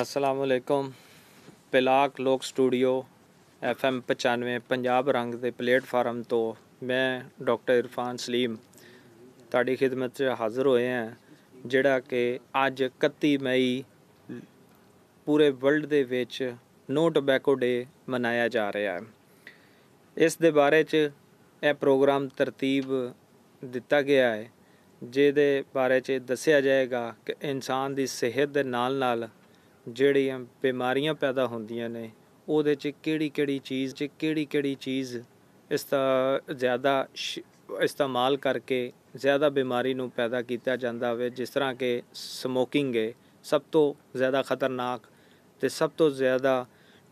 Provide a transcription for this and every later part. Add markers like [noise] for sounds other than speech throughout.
ਅਸਲਾਮੁਅਲੈਕਮ ਪਲਾਕ ਲੋਕ studio F M 95 Punjab ਰੰਗ ਦੇ ਪਲੇਟਫਾਰਮ ਤੋਂ ਮੈਂ ਡਾਕਟਰ ਇਰਫਾਨ ਸਲੀਮ ਤੁਹਾਡੀ ਖidmat 'ਚ ਹਾਜ਼ਰ ਹੋਏ ਹਾਂ ਜਿਹੜਾ ਕਿ ਅੱਜ 31 ਮਈ ਪੂਰੇ ਵਰਲਡ ਦੇ ਵਿੱਚ ਨੋ ਟੋਬੈਕੋ ਡੇ ਮਨਾਇਆ ਜਾ ਰਿਹਾ ਹੈ ਇਸ ਦੇ ਬਾਰੇ 'ਚ ਇਹ ਪ੍ਰੋਗਰਾਮ ਤਰਤੀਬ ਦਿੱਤਾ ਗਿਆ ਹੈ ਜਿਹਦੇ ਬਾਰੇ 'ਚ ਦੱਸਿਆ ਜਾਏਗਾ ਕਿ ਇਨਸਾਨ ਦੀ ਸਿਹਤ ਦੇ ਨਾਲ ਨਾਲ ਜਿਹੜੀਆਂ ਬਿਮਾਰੀਆਂ ਪੈਦਾ ਹੁੰਦੀਆਂ ਨੇ ਉਹਦੇ 'ਚ ਕਿਹੜੀ ਕਿਹੜੀ ਚੀਜ਼ 'ਚ ਕਿਹੜੀ ਕਿਹੜੀ ਚੀਜ਼ ਇਸ ਦਾ ਜ਼ਿਆਦਾ ਇਸਤੇਮਾਲ ਕਰਕੇ ਜ਼ਿਆਦਾ ਬਿਮਾਰੀ ਨੂੰ ਪੈਦਾ ਕੀਤਾ ਜਾਂਦਾ ਹੋਵੇ ਜਿਸ ਤਰ੍ਹਾਂ ਕਿ ਸਮੋਕਿੰਗ ਹੈ ਸਭ ਤੋਂ ਜ਼ਿਆਦਾ ਖਤਰਨਾਕ ਤੇ ਸਭ ਤੋਂ ਜ਼ਿਆਦਾ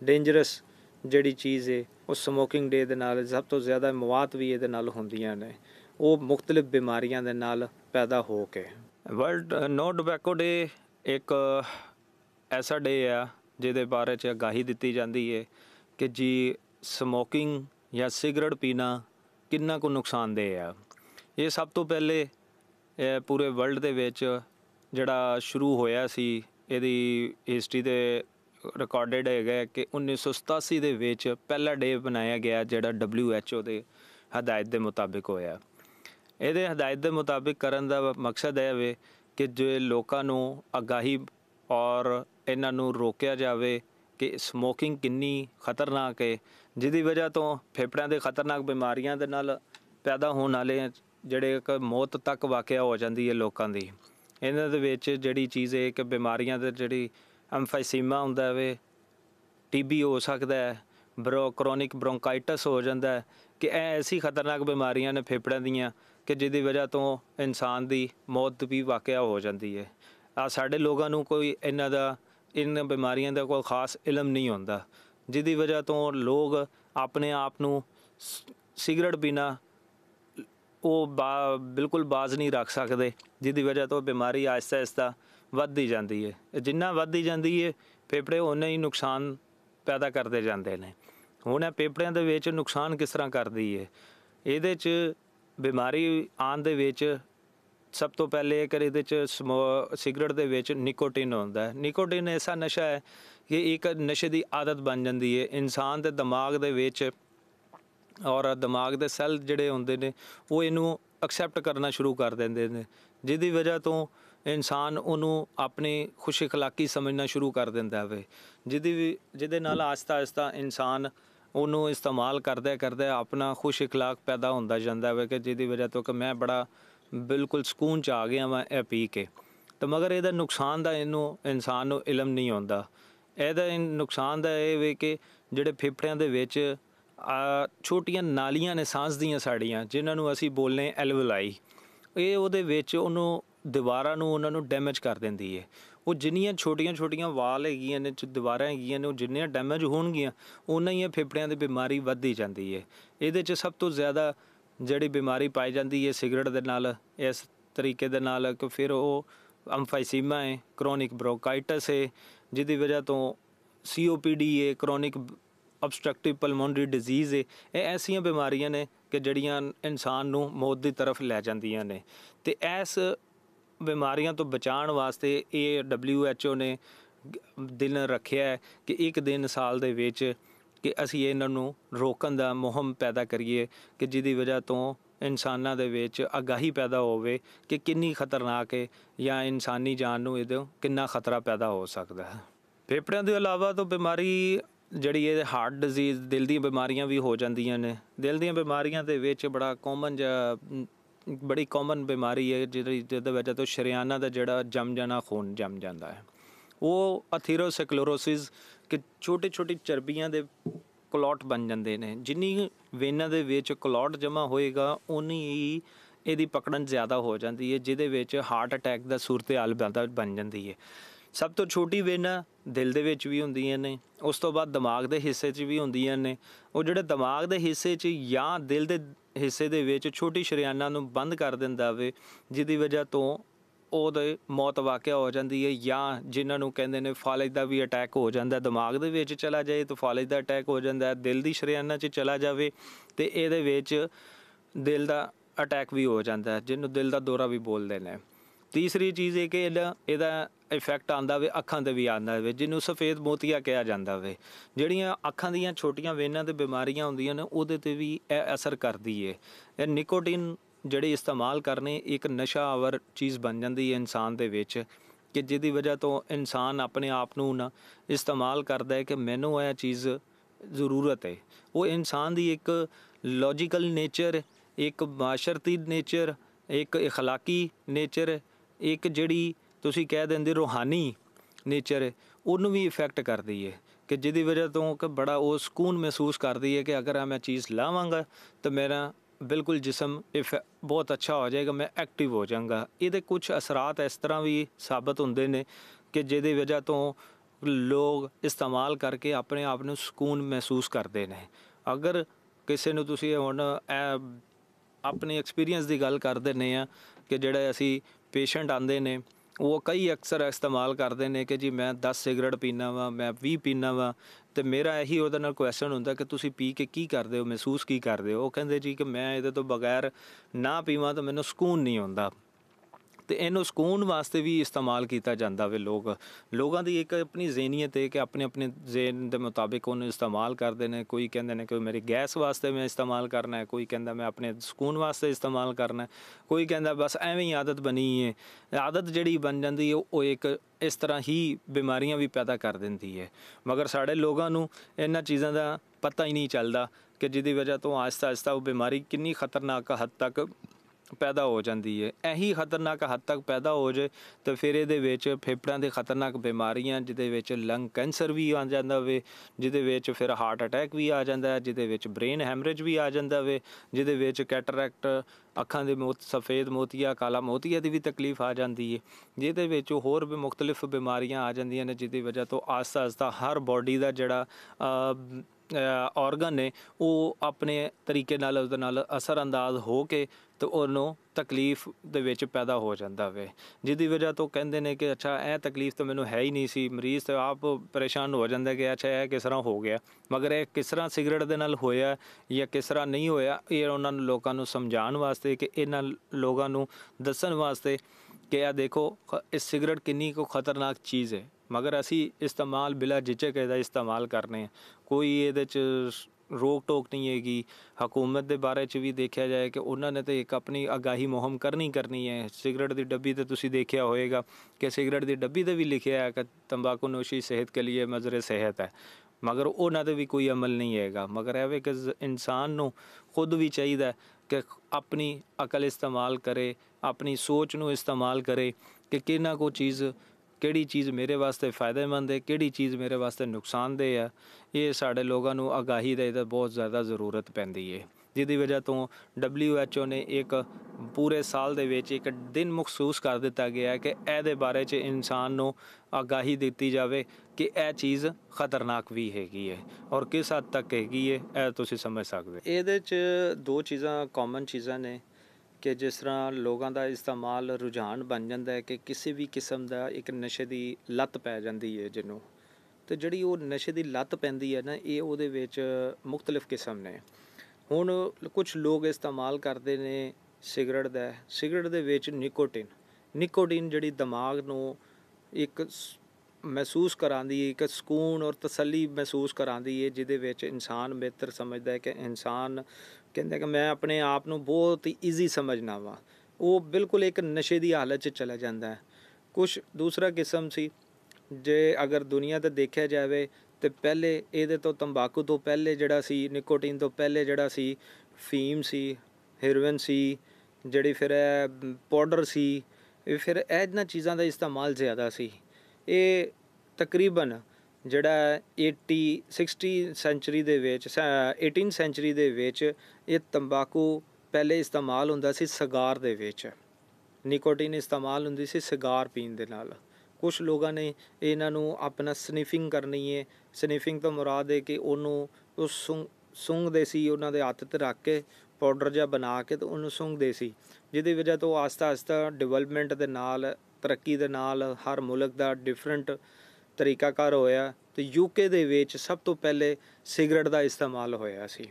ਡੇਂਜਰਸ ਜਿਹੜੀ ਚੀਜ਼ ਹੈ ਉਹ ਸਮੋਕਿੰਗ ਡੇ ਦੇ ਨਾਲ ਸਭ ਤੋਂ ਜ਼ਿਆਦਾ ਮੌਤ ਵੀ ਇਹਦੇ ਨਾਲ ਹੁੰਦੀਆਂ ਨੇ ਉਹ ਮੁxtਲਿਫ ਬਿਮਾਰੀਆਂ ਦੇ ਨਾਲ ਪੈਦਾ ਹੋ ਕੇ ਵਰਲਡ ਨੋ ਟੋਬੈਕੋ ਡੇ ਇੱਕ ਐਸਾ ਡੇ ਆ ਜਿਹਦੇ ਬਾਰੇ ਚ ਗਾਹੀ ਦਿੱਤੀ ਜਾਂਦੀ ਏ ਕਿ ਜੀ ਸਮੋਕਿੰਗ ਜਾਂ ਸਿਗਰਟ ਪੀਣਾ ਕਿੰਨਾ ਕੁ ਨੁਕਸਾਨਦੇਹ ਆ ਇਹ ਸਭ ਤੋਂ ਪਹਿਲੇ ਪੂਰੇ ਵਰਲਡ ਦੇ ਵਿੱਚ ਜਿਹੜਾ ਸ਼ੁਰੂ ਹੋਇਆ ਸੀ ਇਹਦੀ ਹਿਸਟਰੀ ਦੇ ਰਿਕਾਰਡਡ ਹੈਗਾ ਕਿ 1987 ਦੇ ਵਿੱਚ ਪਹਿਲਾ ਡੇ ਬਣਾਇਆ ਗਿਆ ਜਿਹੜਾ WHO ਦੇ ਹਦਾਇਤ ਦੇ ਮੁਤਾਬਿਕ ਹੋਇਆ ਇਹਦੇ ਹਦਾਇਤ ਦੇ ਮੁਤਾਬਿਕ ਕਰਨ ਦਾ ਮਕਸਦ ਹੈ ਵੇ ਕਿ ਜੋ ਲੋਕਾਂ ਨੂੰ ਅਗਾਹੀ ਔਰ ਇਹਨਾਂ ਨੂੰ ਰੋਕਿਆ ਜਾਵੇ ਕਿ ਸਮੋਕਿੰਗ ਕਿੰਨੀ ਖਤਰਨਾਕ ਹੈ ਜਿਹਦੀ ਵਜ੍ਹਾ ਤੋਂ ਫੇਫੜਿਆਂ ਦੇ ਖਤਰਨਾਕ ਬਿਮਾਰੀਆਂ ਦੇ ਨਾਲ ਪੈਦਾ ਹੋਣ ਵਾਲੇ ਜਿਹੜੇ ਇੱਕ ਮੌਤ ਤੱਕ ਵਾਕਿਆ ਹੋ ਜਾਂਦੀ ਹੈ ਲੋਕਾਂ ਦੀ ਇਹਨਾਂ ਦੇ ਵਿੱਚ ਜਿਹੜੀ ਚੀਜ਼ ਹੈ ਕਿ ਬਿਮਾਰੀਆਂ ਦੇ ਜਿਹੜੀ ਐਮਫਾਈਸੀਮਾ ਹੁੰਦਾ ਵੇ ਟੀਬੀ ਹੋ ਸਕਦਾ ਹੈ ਕ੍ਰੋਨਿਕ ਬ੍ਰੌਂਕਾਈਟਿਸ ਹੋ ਜਾਂਦਾ ਹੈ ਕਿ ਇਹ ਐਸੀ ਖਤਰਨਾਕ ਬਿਮਾਰੀਆਂ ਨੇ ਫੇਫੜਿਆਂ ਦੀਆਂ ਕਿ ਜਿਹਦੀ ਵਜ੍ਹਾ ਤੋਂ ਇਨਸਾਨ ਦੀ ਮੌਤ ਵੀ ਵਾਕਿਆ ਹੋ ਜਾਂਦੀ ਹੈ ਆ ਸਾਡੇ ਲੋਕਾਂ ਨੂੰ ਕੋਈ ਇਹਨਾਂ ਦਾ ਇਨ ਬਿਮਾਰੀਆਂ ਦਾ ਕੋਈ ਖਾਸ ਇਲਮ ਨਹੀਂ ਹੁੰਦਾ ਜਿਹਦੀ ਵਜ੍ਹਾ ਤੋਂ ਲੋਕ ਆਪਣੇ ਆਪ ਨੂੰ ਸਿਗਰਟ ਪੀਣਾ ਉਹ ਬਿਲਕੁਲ ਬਾਜ਼ ਨਹੀਂ ਰੱਖ ਸਕਦੇ ਜਿਹਦੀ ਵਜ੍ਹਾ ਤੋਂ ਬਿਮਾਰੀ ਆਹਿਸਤਾ ਆਹਿਸਤਾ ਵੱਧਦੀ ਜਾਂਦੀ ਹੈ ਜਿੰਨਾ ਵੱਧਦੀ ਜਾਂਦੀ ਹੈ ਫੇਫੜੇ ਉਹਨੇ ਹੀ ਨੁਕਸਾਨ ਪੈਦਾ ਕਰਦੇ ਜਾਂਦੇ ਨੇ ਹੁਣ ਇਹ ਫੇਫੜਿਆਂ ਦੇ ਵਿੱਚ ਨੁਕਸਾਨ ਕਿਸ ਤਰ੍ਹਾਂ ਕਰਦੀ ਹੈ ਇਹਦੇ 'ਚ ਬਿਮਾਰੀ ਆਉਣ ਦੇ ਵਿੱਚ ਸਭ ਤੋਂ ਪਹਿਲੇ ਇਹ ਕਰੇ ਇਹਦੇ ਚ ਸਿਗਰਟ ਦੇ ਵਿੱਚ ਨਿਕੋਟਿਨ ਹੁੰਦਾ ਹੈ ਨਿਕੋਟਿਨ ਐਸਾ ਨਸ਼ਾ ਹੈ ਕਿ ਇੱਕ ਨਸ਼ੇ ਦੀ ਆਦਤ ਬਣ ਜਾਂਦੀ ਹੈ ਇਨਸਾਨ ਦੇ ਦਿਮਾਗ ਦੇ ਵਿੱਚ ਔਰ ਦਿਮਾਗ ਦੇ ਸੈੱਲ ਜਿਹੜੇ ਹੁੰਦੇ ਨੇ ਉਹ ਇਹਨੂੰ ਐਕਸੈਪਟ ਕਰਨਾ ਸ਼ੁਰੂ ਕਰ ਦਿੰਦੇ ਨੇ ਜਿਹਦੀ ਵਜ੍ਹਾ ਤੋਂ ਇਨਸਾਨ ਉਹਨੂੰ ਆਪਣੀ ਖੁਸ਼ੀ ਖਲਾਕੀ ਸਮਝਣਾ ਸ਼ੁਰੂ ਕਰ ਦਿੰਦਾ ਹੈ ਜਿਹਦੀ ਵੀ ਜਿਹਦੇ ਨਾਲ ਆਸਤਾ ਆਸਤਾ ਇਨਸਾਨ ਉਹਨੂੰ ਇਸਤੇਮਾਲ ਕਰਦਾ ਕਰਦਾ ਆਪਣਾ ਖੁਸ਼ اخਲਾਕ ਪੈਦਾ ਹੁੰਦਾ ਜਾਂਦਾ ਹੈ ਕਿ ਜਿਹਦੀ ਵਜ੍ਹਾ ਤੋਂ ਕਿ ਮੈਂ ਬੜਾ ਬਿਲਕੁਲ ਸਕੂਨ ਚ ਆ ਗਿਆ ਮੈਂ ਇਹ ਪੀ ਕੇ ਤਾਂ ਮਗਰ ਇਹਦਾ ਨੁਕਸਾਨ ਦਾ ਇਹਨੂੰ ਇਨਸਾਨ ਨੂੰ ਇਲਮ ਨਹੀਂ ਹੁੰਦਾ ਇਹਦਾ ਨੁਕਸਾਨ ਦਾ ਇਹ ਵੇ ਕਿ ਜਿਹੜੇ ਫੇਫੜਿਆਂ ਦੇ ਵਿੱਚ ਛੋਟੀਆਂ ਨਾਲੀਆਂ ਨੇ ਸਾਹ ਦੀਆਂ ਸਾੜੀਆਂ ਜਿਨ੍ਹਾਂ ਨੂੰ ਅਸੀਂ ਬੋਲਨੇ ਐਲਵਲਾਈ ਇਹ ਉਹਦੇ ਵਿੱਚ ਉਹਨੂੰ ਦੀਵਾਰਾਂ ਨੂੰ ਉਹਨਾਂ ਨੂੰ ਡੈਮੇਜ ਕਰ ਦਿੰਦੀ ਹੈ ਉਹ ਜਿੰਨੀਆਂ ਛੋਟੀਆਂ-ਛੋਟੀਆਂ ਵਾਲ ਹੈਗੀਆਂ ਨੇ ਚ ਦੀਵਾਰਾਂ ਹੈਗੀਆਂ ਨੇ ਉਹ ਜਿੰਨੀਆਂ ਡੈਮੇਜ ਹੋਣਗੀਆਂ ਉਹਨਾਂ ਹੀ ਫੇਫੜਿਆਂ ਦੀ ਬਿਮਾਰੀ ਵੱਧਦੀ ਜਾਂਦੀ ਹੈ ਇਹਦੇ 'ਚ ਸਭ ਤੋਂ ਜ਼ਿਆਦਾ ਜਿਹੜੀ ਬਿਮਾਰੀ ਪਾਈ ਜਾਂਦੀ ਹੈ ਸਿਗਰਟ ਦੇ ਨਾਲ ਇਸ ਤਰੀਕੇ ਦੇ ਨਾਲ ਕਿ ਫਿਰ ਉਹ ਐਮਫਾਈਸੀਮਾ ਹੈ ਕ੍ਰੋਨਿਕ ਬ੍ਰੋਕਾਈਟਸ ਹੈ ਜਿਹਦੀ ਵਜ੍ਹਾ ਤੋਂ ਸੀਓਪੀਡੀ ਹੈ ਕ੍ਰੋਨਿਕ ਅਬਸਟ੍ਰਕਟਿਵ ਪਲਮੋਨਰੀ ਡਿਜ਼ੀਜ਼ ਹੈ ਇਹ ਐਸੀਆਂ ਬਿਮਾਰੀਆਂ ਨੇ ਕਿ ਜਿਹੜੀਆਂ ਇਨਸਾਨ ਨੂੰ ਮੌਤ ਦੀ ਤਰਫ ਲੈ ਜਾਂਦੀਆਂ ਨੇ ਤੇ ਇਸ ਬਿਮਾਰੀਆਂ ਤੋਂ ਬਚਾਉਣ ਵਾਸਤੇ ਇਹ WHO ਨੇ ਦਿਨ ਰੱਖਿਆ ਹੈ ਕਿ ਇੱਕ ਦਿਨ ਸਾਲ ਦੇ ਵਿੱਚ ਕਿ ਅਸੀਂ ਇਹਨਾਂ ਨੂੰ ਰੋਕਣ ਦਾ ਮੁਹਿੰਮ ਪੈਦਾ ਕਰੀਏ ਕਿ ਜਿਹਦੀ ਵਜ੍ਹਾ ਤੋਂ ਇਨਸਾਨਾਂ ਦੇ ਵਿੱਚ ਅਗਾਹੀ ਪੈਦਾ ਹੋਵੇ ਕਿ ਕਿੰਨੀ ਖਤਰਨਾਕ ਹੈ ਜਾਂ ਇਨਸਾਨੀ ਜਾਨ ਨੂੰ ਇਹਦੇ ਕਿੰਨਾ ਖਤਰਾ ਪੈਦਾ ਹੋ ਸਕਦਾ ਹੈ ਫੇਫੜਿਆਂ ਦੇ ਇਲਾਵਾ ਤੋਂ ਬਿਮਾਰੀ ਜਿਹੜੀ ਇਹ ਹਾਰਟ ਡਿਜ਼ੀਜ਼ ਦਿਲ ਦੀਆਂ ਬਿਮਾਰੀਆਂ ਵੀ ਹੋ ਜਾਂਦੀਆਂ ਨੇ ਦਿਲ ਦੀਆਂ ਬਿਮਾਰੀਆਂ ਦੇ ਵਿੱਚ ਬੜਾ ਕਾਮਨ ਬੜੀ ਕਾਮਨ ਬਿਮਾਰੀ ਹੈ ਜਿਹੜੀ ਜਿਹਦੇ ਵਜ੍ਹਾ ਤੋਂ ਸ਼ਰੀਆਨਾ ਦਾ ਜਿਹੜਾ ਜੰਮ ਜਾਣਾ ਖੂਨ ਜੰਮ ਜਾਂਦਾ ਹੈ ਉਹ ਅਥੀਰੋਸਕਲਰੋਸਿਸ ਕਿ ਛੋਟੇ ਛੋਟੇ ਚਰਬੀਆਂ ਦੇ ਕਲੌਟ ਬਣ ਜਾਂਦੇ ਨੇ ਜਿੰਨੀ ਵੇਨਾਂ ਦੇ ਵਿੱਚ ਕਲੌਟ ਜਮਾ ਹੋਏਗਾ ਉਨੀ ਹੀ ਇਹਦੀ ਪਕੜਨ ਜ਼ਿਆਦਾ ਹੋ ਜਾਂਦੀ ਹੈ ਜਿਹਦੇ ਵਿੱਚ ਹਾਰਟ ਅਟੈਕ ਦਾ ਸੂਰਤ-ਹਾਲ ਬਣ ਜਾਂਦੀ ਹੈ ਸਭ ਤੋਂ ਛੋਟੀ ਵੇਨਾਂ ਦਿਲ ਦੇ ਵਿੱਚ ਵੀ ਹੁੰਦੀਆਂ ਨੇ ਉਸ ਤੋਂ ਬਾਅਦ ਦਿਮਾਗ ਦੇ ਹਿੱਸੇ 'ਚ ਵੀ ਹੁੰਦੀਆਂ ਨੇ ਉਹ ਜਿਹੜੇ ਦਿਮਾਗ ਦੇ ਹਿੱਸੇ 'ਚ ਜਾਂ ਦਿਲ ਦੇ ਹਿੱਸੇ ਦੇ ਵਿੱਚ ਛੋਟੀ ਸ਼ਰੀਆਨਾ ਨੂੰ ਬੰਦ ਕਰ ਦਿੰਦਾ ਵੇ ਜਿਹਦੀ ਵਜ੍ਹਾ ਤੋਂ ਉਹਦੇ ਮੌਤ ਵਾਕਿਆ ਹੋ ਜਾਂਦੀ ਹੈ ਜਾਂ ਜਿਨ੍ਹਾਂ ਨੂੰ ਕਹਿੰਦੇ ਨੇ ਫਾਲਜ ਦਾ ਵੀ ਅਟੈਕ ਹੋ ਜਾਂਦਾ ਦਿਮਾਗ ਦੇ ਵਿੱਚ ਚਲਾ ਜਾਏ ਤਾਂ ਫਾਲਜ ਦਾ ਅਟੈਕ ਹੋ ਜਾਂਦਾ ਦਿਲ ਦੀ ਸ਼ਰੀਆਨਾ 'ਚ ਚਲਾ ਜਾਵੇ ਤੇ ਇਹਦੇ ਵਿੱਚ ਦਿਲ ਦਾ ਅਟੈਕ ਵੀ ਹੋ ਜਾਂਦਾ ਜਿਹਨੂੰ ਦਿਲ ਦਾ ਦੌਰਾ ਵੀ ਬੋਲਦੇ ਨੇ ਤੀਸਰੀ ਚੀਜ਼ ਇਹ ਕਿ ਇਹਦਾ ਇਹਦਾ ਇਫੈਕਟ ਆਂਦਾ ਵੇ ਅੱਖਾਂ ਤੇ ਵੀ ਆਂਦਾ ਵੇ ਜਿਹਨੂੰ ਸਫੇਦ ਮੋਤੀਆ ਕਿਹਾ ਜਾਂਦਾ ਵੇ ਜਿਹੜੀਆਂ ਅੱਖਾਂ ਦੀਆਂ ਛੋਟੀਆਂ ਵੇਨਾਂ ਤੇ ਬਿਮਾਰੀਆਂ ਹੁੰਦੀਆਂ ਨੇ ਉਹਦੇ ਤੇ ਵੀ ਇਹ ਅਸਰ ਕਰਦੀ ਏ ਇਹ ਨਿਕੋਟਿਨ ਜਿਹੜੇ ਇਸਤੇਮਾਲ ਕਰਨੇ ਇੱਕ ਨਸ਼ਾਵਰ ਚੀਜ਼ ਬਣ ਜਾਂਦੀ ਹੈ ਇਨਸਾਨ ਦੇ ਵਿੱਚ ਕਿ ਜਿਹਦੀ ਵਜ੍ਹਾ ਤੋਂ ਇਨਸਾਨ ਆਪਣੇ ਆਪ ਨੂੰ ਨਾ ਇਸਤੇਮਾਲ ਕਰਦਾ ਹੈ ਕਿ ਮੈਨੂੰ ਇਹ ਚੀਜ਼ ਜ਼ਰੂਰਤ ਹੈ ਉਹ ਇਨਸਾਨ ਦੀ ਇੱਕ ਲੌਜੀਕਲ ਨੇਚਰ ਇੱਕ ਮਾਸ਼ਰਤੀ ਨੇਚਰ ਇੱਕ اخلاقی ਨੇਚਰ ਇੱਕ ਜਿਹੜੀ ਤੁਸੀਂ ਕਹਿ ਦਿੰਦੇ ਰੋਹਾਨੀ ਨੇਚਰ ਉਹਨੂੰ ਵੀ ਇਫੈਕਟ ਕਰਦੀ ਹੈ ਕਿ ਜਿਹਦੀ ਵਜ੍ਹਾ ਤੋਂ ਕਿ ਬੜਾ ਉਹ ਸਕੂਨ ਮਹਿਸੂਸ ਕਰਦੀ ਹੈ ਕਿ ਅਗਰ ਮੈਂ ਚੀਜ਼ ਲਾਵਾਂਗਾ ਤਾਂ ਮੇਰਾ ਬਿਲਕੁਲ ਜਿਸਮ ਇਫ ਬਹੁਤ ਅੱਛਾ ਹੋ ਜਾਏਗਾ ਮੈਂ ਐਕਟਿਵ ਹੋ ਜਾਵਾਂਗਾ ਇਹਦੇ ਕੁਝ ਅਸਰਾਂ ਇਸ ਤਰ੍ਹਾਂ ਵੀ ਸਾਬਤ ਹੁੰਦੇ ਨੇ ਕਿ ਜਿਹਦੇ ਵਜ੍ਹਾ ਤੋਂ ਲੋਕ ਇਸਤੇਮਾਲ ਕਰਕੇ ਆਪਣੇ ਆਪ ਨੂੰ ਸਕੂਨ ਮਹਿਸੂਸ ਕਰਦੇ ਨੇ ਅਗਰ ਕਿਸੇ ਨੂੰ ਤੁਸੀਂ ਹੁਣ ਆਪਣੇ ਐਕਸਪੀਰੀਅੰਸ ਦੀ ਗੱਲ ਕਰ ਨੇ ਆ ਕਿ ਜਿਹੜਾ ਅਸੀਂ ਪੇਸ਼ੈਂਟ ਆਂਦੇ ਨੇ ਉਹ ਕਈ ਅਕਸਰ ਇਸਤੇਮਾਲ ਕਰਦੇ ਨੇ ਕਿ ਜੀ ਮੈਂ 10 ਸਿਗਰਟ ਪੀਣਾ ਵਾ ਮੈਂ 20 ਪੀਣਾ ਵਾ ਤੇ ਮੇਰਾ ਇਹੀ ਉਹਦੇ ਨਾਲ ਕੁਐਸਚਨ ਹੁੰਦਾ ਕਿ ਤੁਸੀਂ ਪੀ ਕੇ ਕੀ ਕਰਦੇ ਹੋ ਮਹਿਸੂਸ ਕੀ ਕਰਦੇ ਹੋ ਉਹ ਕਹਿੰਦੇ ਜੀ ਕਿ ਮੈਂ ਇਹਦੇ ਤੋਂ ਬਗੈਰ ਨਾ ਪੀਵਾਂ ਤਾਂ ਮੈਨੂੰ ਸਕੂਨ ਨਹੀਂ ਆਉਂਦਾ ਤੇ ਇਹਨੂੰ ਸਕੂਨ ਵਾਸਤੇ ਵੀ ਇਸਤੇਮਾਲ ਕੀਤਾ ਜਾਂਦਾ ਵੇ ਲੋਕ ਲੋਕਾਂ ਦੀ ਇੱਕ ਆਪਣੀ ਜ਼ੇਨੀਅਤ ਹੈ ਕਿ ਆਪਣੇ ਆਪਣੇ ਜ਼ੇਨ ਦੇ ਮੁਤਾਬਿਕ ਉਹਨੂੰ ਇਸਤੇਮਾਲ ਕਰਦੇ ਨੇ ਕੋਈ ਕਹਿੰਦੇ ਨੇ ਕਿ ਮੇਰੀ ਗੈਸ ਵਾਸਤੇ ਮੈਂ ਇਸਤੇਮਾਲ ਕਰਨਾ ਹੈ ਕੋਈ ਕਹਿੰਦਾ ਮੈਂ ਆਪਣੇ ਸਕੂਨ ਵਾਸਤੇ ਇਸਤੇਮਾਲ ਕਰਨਾ ਹੈ ਕੋਈ ਕਹਿੰਦਾ ਬਸ ਐਵੇਂ ਹੀ ਆਦਤ ਬਣੀ ਹੈ ਆਦਤ ਜਿਹੜੀ ਬਣ ਜਾਂਦੀ ਹੈ ਉਹ ਇੱਕ ਇਸ ਤਰ੍ਹਾਂ ਹੀ ਬਿਮਾਰੀਆਂ ਵੀ ਪੈਦਾ ਕਰ ਦਿੰਦੀ ਹੈ ਮਗਰ ਸਾਡੇ ਲੋਕਾਂ ਨੂੰ ਇਹਨਾਂ ਚੀਜ਼ਾਂ ਦਾ ਪਤਾ ਹੀ ਨਹੀਂ ਚੱਲਦਾ ਕਿ ਜਿਹਦੀ ਵਜ੍ਹਾ ਤੋਂ ਆਸਤਾ ਆਸਤਾ ਉਹ ਬਿਮਾਰੀ ਕਿੰਨੀ ਖਤਰਨਾਕ ਹੱਦ ਤੱਕ ਪੈਦਾ ਹੋ ਜਾਂਦੀ ਹੈ ਇਹੀ ਖਤਰਨਾਕ ਹੱਦ ਤੱਕ ਪੈਦਾ ਹੋ ਜੇ ਤਾਂ ਫਿਰ ਇਹਦੇ ਵਿੱਚ ਫੇਫੜਿਆਂ ਦੇ ਖਤਰਨਾਕ ਬਿਮਾਰੀਆਂ ਜਿਹਦੇ ਵਿੱਚ ਲੰਗ ਕੈਂਸਰ ਵੀ ਆ ਜਾਂਦਾ ਵੇ ਜਿਹਦੇ ਵਿੱਚ ਫਿਰ ਹਾਰਟ ਅਟੈਕ ਵੀ ਆ ਜਾਂਦਾ ਹੈ ਜਿਹਦੇ ਵਿੱਚ ਬ੍ਰੇਨ ਹੈਮਰੇਜ ਵੀ ਆ ਜਾਂਦਾ ਵੇ ਜਿਹਦੇ ਵਿੱਚ ਕੈਟਰੈਕਟ ਅੱਖਾਂ ਦੇ ਮੋਤ ਸਫੇਦ ਮੋਤੀਆ ਕਾਲਾ ਮੋਤੀਆ ਦੀ ਵੀ ਤਕਲੀਫ ਆ ਜਾਂਦੀ ਹੈ ਜਿਹਦੇ ਵਿੱਚ ਹੋਰ ਵੀ ਮੁxtਲਿਫ ਬਿਮਾਰੀਆਂ ਆ ਜਾਂਦੀਆਂ ਨੇ ਜਿਹਦੀ ਵਜ੍ਹਾ ਤੋਂ ਆਸਤਾ ਆਸਤਾ ਹਰ ਬਾਡੀ ਦਾ ਜਿਹੜਾ ਆਰਗਨ ਨੇ ਉਹ ਆਪਣੇ ਤਰੀਕੇ ਨਾਲ ਉਸ ਨਾਲ ਅਸਰ ਅੰਦਾਜ਼ ਹੋ ਕੇ ਤੇ ਉਹਨੂੰ ਤਕਲੀਫ ਦੇ ਵਿੱਚ ਪੈਦਾ ਹੋ ਜਾਂਦਾ ਵੇ ਜਿਹਦੀ ਵਜ੍ਹਾ ਤੋਂ ਕਹਿੰਦੇ ਨੇ ਕਿ ਅੱਛਾ ਇਹ ਤਕਲੀਫ ਤਾਂ ਮੈਨੂੰ ਹੈ ਹੀ ਨਹੀਂ ਸੀ ਮਰੀਜ਼ ਤਾਂ ਆਪ ਪਰੇਸ਼ਾਨ ਹੋ ਜਾਂਦਾ ਕਿ ਅੱਛਾ ਇਹ ਕਿਸ ਤਰ੍ਹਾਂ ਹੋ ਗਿਆ ਮਗਰ ਇਹ ਕਿਸ ਤਰ੍ਹਾਂ ਸਿਗਰਟ ਦੇ ਨਾਲ ਹੋਇਆ ਜਾਂ ਕਿਸ ਤਰ੍ਹਾਂ ਨਹੀਂ ਹੋਇਆ ਇਹ ਉਹਨਾਂ ਨੂੰ ਲੋਕਾਂ ਨੂੰ ਸਮਝਾਉਣ ਵਾਸਤੇ ਕਿ ਇਹਨਾਂ ਲੋਕਾਂ ਨੂੰ ਦੱਸਣ ਵਾਸਤੇ ਕਿ ਆ ਦੇਖੋ ਇਸ ਸਿਗਰਟ ਕਿੰਨੀ ਕੋ ਖਤਰਨਾਕ ਚੀਜ਼ ਹੈ ਮਗਰ ਅਸੀਂ ਇਸਤੇਮਾਲ ਬਿਲਾ ਜਿਚੇ ਇਹਦਾ ਇਸਤੇਮਾਲ ਕਰਨੇ ਕੋਈ ਇਹਦੇ ਚ ਰੋਕ ਟੋਕ ਨਹੀਂ ਹੈਗੀ ਹਕੂਮਤ ਦੇ ਬਾਰੇ ਚ ਵੀ ਦੇਖਿਆ ਜਾਏ ਕਿ ਉਹਨਾਂ ਨੇ ਤਾਂ ਇੱਕ ਆਪਣੀ ਅਗਾਹੀ ਮੁਹਿੰਮ ਕਰਨੀ ਕਰਨੀ ਹੈ ਸਿਗਰਟ ਦੀ ਡੱਬੀ ਤੇ ਤੁਸੀਂ ਦੇਖਿਆ ਹੋਵੇਗਾ ਕਿ ਸਿਗਰਟ ਦੀ ਡੱਬੀ ਤੇ ਵੀ ਲਿਖਿਆ ਹੈ ਕਿ ਤੰਬਾਕੂ ਨੋਸ਼ੀ ਸਿਹਤ ਕੇ ਲਈ ਮਜ਼ਰੇ ਸਿਹਤ ਹੈ ਮਗਰ ਉਹਨਾਂ ਤੇ ਵੀ ਕੋਈ ਅਮਲ ਨਹੀਂ ਹੈਗਾ ਮਗਰ ਇਹ ਵੀ ਕਿ ਇਨਸਾਨ ਨੂੰ ਖੁਦ ਵੀ ਚਾਹੀਦਾ ਕਿ ਆਪਣੀ ਅਕਲ ਇਸਤੇਮਾਲ ਕਰੇ ਆਪਣੀ ਸੋਚ ਨੂੰ ਇਸਤੇਮਾਲ ਕਰੇ ਕਿ ਕਿੰਨਾ ਕੋ ਚੀਜ਼ ਕਿਹੜੀ ਚੀਜ਼ ਮੇਰੇ ਵਾਸਤੇ ਫਾਇਦੇਮੰਦ ਹੈ ਕਿਹੜੀ ਚੀਜ਼ ਮੇਰੇ ਵਾਸਤੇ ਨੁਕਸਾਨਦੇ ਹੈ ਇਹ ਸਾਡੇ ਲੋਕਾਂ ਨੂੰ ਆਗਾਹੀ ਦੇ ਤਾਂ ਬਹੁਤ ਜ਼ਿਆਦਾ ਜ਼ਰੂਰਤ ਪੈਂਦੀ ਹੈ ਜਿਹਦੀ ਵਜ੍ਹਾ ਤੋਂ WHO ਨੇ ਇੱਕ ਪੂਰੇ ਸਾਲ ਦੇ ਵਿੱਚ ਇੱਕ ਦਿਨ ਮਖਸੂਸ ਕਰ ਦਿੱਤਾ ਗਿਆ ਕਿ ਇਹਦੇ ਬਾਰੇ 'ਚ ਇਨਸਾਨ ਨੂੰ ਆਗਾਹੀ ਦਿੱਤੀ ਜਾਵੇ ਕਿ ਇਹ ਚੀਜ਼ ਖਤਰਨਾਕ ਵੀ ਹੈਗੀ ਹੈ ਔਰ ਕਿਸ ਹੱਦ ਤੱਕ ਹੈਗੀ ਹੈ ਇਹ ਤੁਸੀਂ ਸਮਝ ਸਕਦੇ ਇਹਦੇ 'ਚ ਦੋ ਚੀਜ਼ਾਂ ਕਾਮਨ ਚੀਜ਼ਾਂ ਨੇ ਕਿ ਜਿਸ ਤਰ੍ਹਾਂ ਲੋਕਾਂ ਦਾ ਇਸਤੇਮਾਲ ਰੁਝਾਨ ਬਣ ਜਾਂਦਾ ਹੈ ਕਿ ਕਿਸੇ ਵੀ ਕਿਸਮ ਦਾ ਇੱਕ ਨਸ਼ੇ ਦੀ ਲੱਤ ਪੈ ਜਾਂਦੀ ਹੈ ਜਿਹਨੂੰ ਤੇ ਜਿਹੜੀ ਉਹ ਨਸ਼ੇ ਦੀ ਲੱਤ ਪੈਂਦੀ ਹੈ ਨਾ ਇਹ ਉਹਦੇ ਵਿੱਚ ਮੁxtਲਫ ਕਿਸਮ ਨੇ ਹੁਣ ਕੁਝ ਲੋਕ ਇਸਤੇਮਾਲ ਕਰਦੇ ਨੇ ਸਿਗਰਟ ਦਾ ਸਿਗਰਟ ਦੇ ਵਿੱਚ ਨਿਕੋਟਿਨ ਨਿਕੋਟਿਨ ਜਿਹੜੀ ਦਿਮਾਗ ਨੂੰ ਇੱਕ ਮਹਿਸੂਸ ਕਰਾਂਦੀ ਹੈ ਕਿ ਸਕੂਨ ਔਰ ਤਸੱਲੀ ਮਹਿਸੂਸ ਕਰਾਂਦੀ ਹੈ ਜਿਹਦੇ ਵਿੱਚ ਇਨਸਾਨ ਮਿੱਤਰ ਸਮਝਦਾ ਹੈ ਕਿ ਇਨਸਾਨ ਕਹਿੰਦਾ ਕਿ ਮੈਂ ਆਪਣੇ ਆਪ ਨੂੰ ਬਹੁਤ ਈਜ਼ੀ ਸਮਝਣਾ ਵਾ ਉਹ ਬਿਲਕੁਲ ਇੱਕ ਨਸ਼ੇ ਦੀ ਹਾਲਤ 'ਚ ਚਲਾ ਜਾਂਦਾ ਹੈ ਕੁਝ ਦੂਸਰਾ ਕਿਸਮ ਸੀ ਜੇ ਅਗਰ ਦੁਨੀਆ ਤੇ ਦੇਖਿਆ ਜਾਵੇ ਤੇ ਪਹਿਲੇ ਇਹਦੇ ਤੋਂ ਤੰਬਾਕੂ ਤੋਂ ਪਹਿਲੇ ਜਿਹੜਾ ਸੀ ਨਿਕੋਟਿਨ ਤੋਂ ਪਹਿਲੇ ਜਿਹੜਾ ਸੀ ਫੀਮ ਸੀ ਹੈਰੋਇਨ ਸੀ ਜਿਹੜੀ ਫਿਰ ਪਾਊਡਰ ਸੀ ਇਹ ਫਿਰ ਇਹਨਾਂ ਚੀਜ਼ਾਂ ਦਾ ਇਸਤੇਮਾਲ ਜ਼ਿਆਦਾ ਸੀ ਇਹ ਤਕਰੀਬਨ ਜਿਹੜਾ 80 60 ਸੈਂਚਰੀ ਦੇ ਵਿੱਚ 18 ਸੈਂਚਰੀ ਦੇ ਵਿੱਚ ਇਹ ਤੰਬਾਕੂ ਪਹਿਲੇ ਇਸਤੇਮਾਲ ਹੁੰਦਾ ਸੀ ਸਿਗਾਰ ਦੇ ਵਿੱਚ ਨਿਕੋਟਿਨ ਇਸਤੇਮਾਲ ਹੁੰਦੀ ਸੀ ਸਿਗਾਰ ਪੀਣ ਦੇ ਨਾਲ ਕੁਝ ਲੋਕਾਂ ਨੇ ਇਹਨਾਂ ਨੂੰ ਆਪਣਾ ਸਨੀਫਿੰਗ ਕਰਨੀ ਹੈ ਸਨੀਫਿੰਗ ਤੋਂ ਮੁਰਾਦ ਹੈ ਕਿ ਉਹਨੂੰ ਉਸ ਸੁੰਘਦੇ ਸੀ ਉਹਨਾਂ ਦੇ ਹੱਥ ਤੇ ਰੱਖ ਕੇ ਪਾਊਡਰ ਜਿਹਾ ਬਣਾ ਕੇ ਤੇ ਉਹਨੂੰ ਸੁੰਘਦੇ ਸੀ ਜਿਹਦੀ ਵਜ੍ਹਾ ਤੋਂ ਆਸਤਾ ਆਸਤਾ ਡਿਵੈਲਪਮੈਂਟ ਦੇ ਨਾਲ ਤਰੱਕੀ ਦੇ ਨਾਲ ਹਰ ਮੁਲਕ ਦਾ ਡਿਫਰੈਂਟ ਤਰੀਕਾਕਾਰ ਹੋਇਆ ਤੇ ਯੂਕੇ ਦੇ ਵਿੱਚ ਸਭ ਤੋਂ ਪਹਿਲੇ ਸਿਗਰਟ ਦਾ ਇਸਤੇਮਾਲ ਹੋਇਆ ਸੀ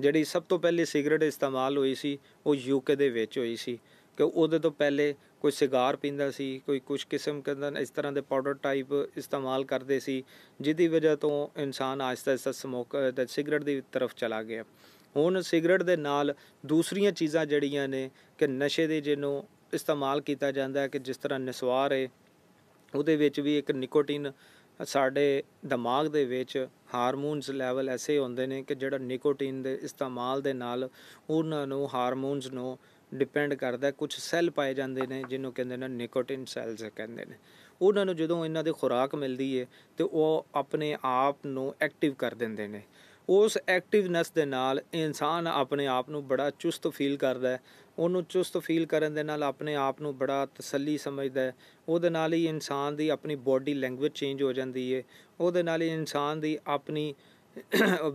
ਜਿਹੜੀ ਸਭ ਤੋਂ ਪਹਿਲੇ ਸਿਗਰਟ ਇਸਤੇਮਾਲ ਹੋਈ ਸੀ ਉਹ ਯੂਕੇ ਦੇ ਵਿੱਚ ਹੋਈ ਸੀ ਕਿ ਉਹਦੇ ਤੋਂ ਪਹਿਲੇ ਕੋਈ ਸਿਗਾਰ ਪੀਂਦਾ ਸੀ ਕੋਈ ਕੁਝ ਕਿਸਮ ਦਾ ਇਸ ਤਰ੍ਹਾਂ ਦੇ ਪਾਊਡਰ ਟਾਈਪ ਇਸਤੇਮਾਲ ਕਰਦੇ ਸੀ ਜਿਹਦੀ ਵਜ੍ਹਾ ਤੋਂ ਇਨਸਾਨ ਆਸਤਾ ਆਸਤਾ ਸਮੋਕ ਸਿਗਰਟ ਦੀ ਤਰਫ ਚਲਾ ਗਿਆ ਹੁਣ ਸਿਗਰਟ ਦੇ ਨਾਲ ਦੂਸਰੀਆਂ ਚੀਜ਼ਾਂ ਜਿਹੜੀਆਂ ਨੇ ਕਿ ਨਸ਼ੇ ਦੇ ਜਿਹਨੂੰ ਇਸਤੇਮਾਲ ਕੀਤਾ ਜਾਂਦਾ ਹੈ ਕਿ ਜਿਸ ਤਰ੍ਹਾਂ ਨਿਸਵਾਰ ਹੈ ਉਹਦੇ ਵਿੱਚ ਵੀ ਇੱਕ ਨਿਕੋਟਿਨ ਸਾਡੇ ਦਿਮਾਗ ਦੇ ਵਿੱਚ ਹਾਰਮੋਨਸ ਲੈਵਲ ਐਸੇ ਹੁੰਦੇ ਨੇ ਕਿ ਜਿਹੜਾ ਨਿਕੋਟਿਨ ਦੇ ਇਸਤੇਮਾਲ ਦੇ ਨਾਲ ਉਹਨਾਂ ਨੂੰ ਹਾਰਮੋਨਸ ਨੂੰ ਡਿਪੈਂਡ ਕਰਦਾ ਕੁਝ ਸੈੱਲ ਪਾਏ ਜਾਂਦੇ ਨੇ ਜਿਹਨੂੰ ਕਹਿੰਦੇ ਨੇ ਨਿਕੋਟਿਨ ਸੈੱਲਸ ਕਹਿੰਦੇ ਨੇ ਉਹਨਾਂ ਨੂੰ ਜਦੋਂ ਇਹਨਾਂ ਦੇ ਖੁਰਾਕ ਮਿਲਦੀ ਏ ਤੇ ਉਹ ਆਪਣੇ ਆਪ ਨੂੰ ਐਕਟਿਵ ਕਰ ਦਿੰਦੇ ਨੇ ਉਸ ਐਕਟਿਵਨੈਸ ਦੇ ਨਾਲ ਇਨਸਾਨ ਆਪਣੇ ਆਪ ਨੂੰ ਬੜਾ ਚੁਸਤ ਫੀਲ ਕਰਦਾ ਹੈ ਉਹਨੂੰ ਚੁਸਤ ਫੀਲ ਕਰਨ ਦੇ ਨਾਲ ਆਪਣੇ ਆਪ ਨੂੰ ਬੜਾ ਤਸੱਲੀ ਸਮਝਦਾ ਹੈ ਉਹਦੇ ਨਾਲ ਹੀ ਇਨਸਾਨ ਦੀ ਆਪਣੀ ਬਾਡੀ ਲੈਂਗੁਏਜ ਚੇਂਜ ਹੋ ਜਾਂਦੀ ਹੈ ਉਹਦੇ ਨਾਲ ਹੀ ਇਨਸਾਨ ਦੀ ਆਪਣੀ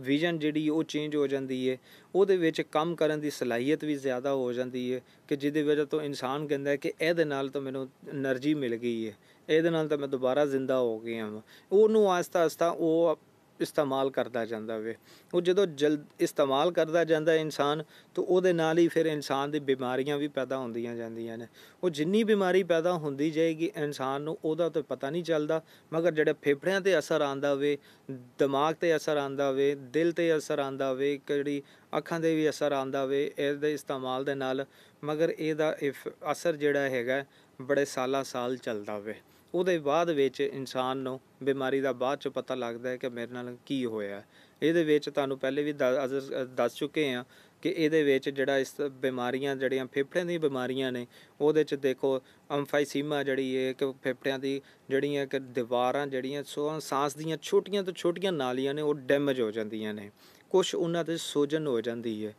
ਵਿਜ਼ਨ [coughs] ਜਿਹੜੀ ਉਹ ਚੇਂਜ ਹੋ ਜਾਂਦੀ ਹੈ ਉਹਦੇ ਵਿੱਚ ਕੰਮ ਕਰਨ ਦੀ ਸਲਾਹੀਅਤ ਵੀ ਜ਼ਿਆਦਾ ਹੋ ਜਾਂਦੀ ਹੈ ਕਿ ਜਿਹਦੇ ਵਜ੍ਹਾ ਤੋਂ ਇਨਸਾਨ ਕਹਿੰਦਾ ਹੈ ਕਿ ਇਹਦੇ ਨਾਲ ਤਾਂ ਮੈਨੂੰ એનર્ਜੀ ਮਿਲ ਗਈ ਹੈ ਇਹਦੇ ਨਾਲ ਤਾਂ ਮੈਂ ਦੁਬਾਰਾ ਜ਼ਿੰਦਾ ਹੋ ਗਿਆ ਹਾਂ ਉਹਨੂੰ ਆਸਤਾ ਆਸਤਾ ਉਹ ਇਸਤੇਮਾਲ ਕਰਦਾ ਜਾਂਦਾ ਵੇ ਉਹ ਜਦੋਂ ਜਲਦ ਇਸਤੇਮਾਲ ਕਰਦਾ ਜਾਂਦਾ ਇਨਸਾਨ ਤੋਂ ਉਹਦੇ ਨਾਲ ਹੀ ਫਿਰ ਇਨਸਾਨ ਦੀ ਬਿਮਾਰੀਆਂ ਵੀ ਪੈਦਾ ਹੁੰਦੀਆਂ ਜਾਂਦੀਆਂ ਨੇ ਉਹ ਜਿੰਨੀ ਬਿਮਾਰੀ ਪੈਦਾ ਹੁੰਦੀ ਜਾਏਗੀ ਇਨਸਾਨ ਨੂੰ ਉਹਦਾ ਤਾਂ ਪਤਾ ਨਹੀਂ ਚੱਲਦਾ ਮਗਰ ਜਿਹੜੇ ਫੇਫੜਿਆਂ ਤੇ ਅਸਰ ਆਂਦਾ ਵੇ ਦਿਮਾਗ ਤੇ ਅਸਰ ਆਂਦਾ ਵੇ ਦਿਲ ਤੇ ਅਸਰ ਆਂਦਾ ਵੇ ਕਿਹੜੀ ਅੱਖਾਂ ਦੇ ਵੀ ਅਸਰ ਆਂਦਾ ਵੇ ਇਸ ਦੇ ਇਸਤੇਮਾਲ ਦੇ ਨਾਲ ਮਗਰ ਇਹਦਾ ਅਸਰ ਜਿਹੜਾ ਹੈਗਾ ਬੜੇ ਸਾਲਾਂ ਸਾਲ ਚੱਲਦਾ ਵੇ ਉਹਦੇ ਬਾਅਦ ਵਿੱਚ ਇਨਸਾਨ ਨੂੰ ਬਿਮਾਰੀ ਦਾ ਬਾਅਦ 'ਚ ਪਤਾ ਲੱਗਦਾ ਹੈ ਕਿ ਮੇਰੇ ਨਾਲ ਕੀ ਹੋਇਆ ਇਹਦੇ ਵਿੱਚ ਤੁਹਾਨੂੰ ਪਹਿਲੇ ਵੀ ਦੱਸ ਚੁੱਕੇ ਆ ਕਿ ਇਹਦੇ ਵਿੱਚ ਜਿਹੜਾ ਇਸ ਬਿਮਾਰੀਆਂ ਜਿਹੜੀਆਂ ਫੇਫੜਿਆਂ ਦੀਆਂ ਬਿਮਾਰੀਆਂ ਨੇ ਉਹਦੇ 'ਚ ਦੇਖੋ ਅੰਫਾਈਸੀਮਾ ਜਿਹੜੀ ਹੈ ਕਿ ਫੇਫੜਿਆਂ ਦੀ ਜਿਹੜੀਆਂ ਕਿ ਦੀਵਾਰਾਂ ਜਿਹੜੀਆਂ ਸੋ ਸਾਹ ਦੀਆਂ ਛੋਟੀਆਂ ਤੋਂ ਛੋਟੀਆਂ ਨਾਲੀਆਂ ਨੇ ਉਹ ਡੈਮੇਜ ਹੋ ਜਾਂਦੀਆਂ ਨੇ ਕੁਝ ਉਹਨਾਂ ਤੇ ਸੋਜਨ ਹੋ ਜਾਂਦੀ ਹੈ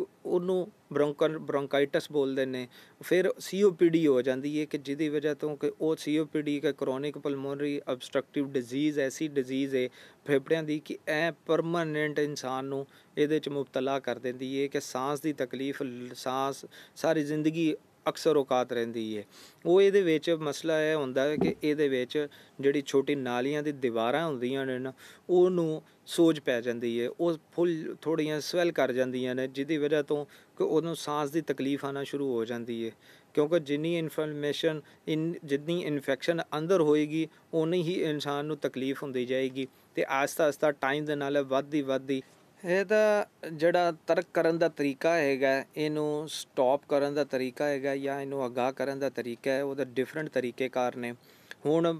ਉਹਨੂੰ ਬ੍ਰੌਂਕਨ ਬ੍ਰੌਂਕਾਈਟਸ ਬੋਲਦੇ ਨੇ ਫਿਰ ਸੀਓਪੀਡੀ ਹੋ ਜਾਂਦੀ ਹੈ ਕਿ ਜਿਹਦੀ ਵਜ੍ਹਾ ਤੋਂ ਕਿ ਉਹ ਸੀਓਪੀਡੀ ਕਿ ਕ੍ਰੋਨਿਕ ਪਲਮੋਨਰੀ ਅਬਸਟ੍ਰਕਟਿਵ ਡਿਜ਼ੀਜ਼ ਐਸੀ ਡਿਜ਼ੀਜ਼ ਹੈ ਫੇਫੜਿਆਂ ਦੀ ਕਿ ਇਹ ਪਰਮਨੈਂਟ ਇਨਸਾਨ ਨੂੰ ਇਹਦੇ ਚ ਮੁਬਤਲਾ ਕਰ ਦਿੰਦੀ ਹੈ ਕਿ ਸਾਹ ਦੀ ਤਕਲੀਫ ਸਾਹ ਸਾਰੀ ਜ਼ਿੰਦਗੀ ਅਕਸਰ ਔਕਾਤ ਰਹਿੰਦੀ ਹੈ ਉਹ ਇਹਦੇ ਵਿੱਚ ਮਸਲਾ ਇਹ ਹੁੰਦਾ ਹੈ ਕਿ ਇਹਦੇ ਵਿੱਚ ਜਿਹੜੀ ਛੋਟੀ ਨਾਲੀਆਂ ਦੀ ਦੀਵਾਰਾਂ ਹੁੰਦੀਆਂ ਨੇ ਨਾ ਉਹਨੂੰ ਸੋਜ ਪੈ ਜਾਂਦੀ ਹੈ ਉਹ ਫੁੱਲ ਥੋੜੀਆਂ ਸਵੈਲ ਕਰ ਜਾਂਦੀਆਂ ਨੇ ਦੀ ਵਜ੍ਹਾ ਤੋਂ ਕਿ ਉਹਨੂੰ ਸਾਹ ਦੀ ਤਕਲੀਫ ਆਣਾ ਸ਼ੁਰੂ ਹੋ ਜਾਂਦੀ ਹੈ ਕਿਉਂਕਿ ਜਿੰਨੀ ਇਨਫਲਮੇਸ਼ਨ ਇਨ ਜਿੰਨੀ ਇਨਫੈਕਸ਼ਨ ਅੰਦਰ ਹੋਏਗੀ ਉਨੀ ਹੀ ਇਨਸਾਨ ਨੂੰ ਤਕਲੀਫ ਹੁੰਦੀ ਜਾਏਗੀ ਤੇ ਆਸਤਾ ਆਸਤਾ ਟਾਈਮ ਦੇ ਨਾਲ ਵੱਧਦੀ ਵੱਧਦੀ ਇਹਦਾ ਜਿਹੜਾ ਤਰਕ ਕਰਨ ਦਾ ਤਰੀਕਾ ਹੈਗਾ ਇਹਨੂੰ ਸਟਾਪ ਕਰਨ ਦਾ ਤਰੀਕਾ ਹੈਗਾ ਜਾਂ ਇਹਨੂੰ ਅਗਾਹ ਕਰਨ ਦਾ ਤਰੀਕਾ ਹੈ ਉਹਦੇ ਡਿਫਰੈਂਟ ਤਰੀਕੇ ਨੇ ਹੁਣ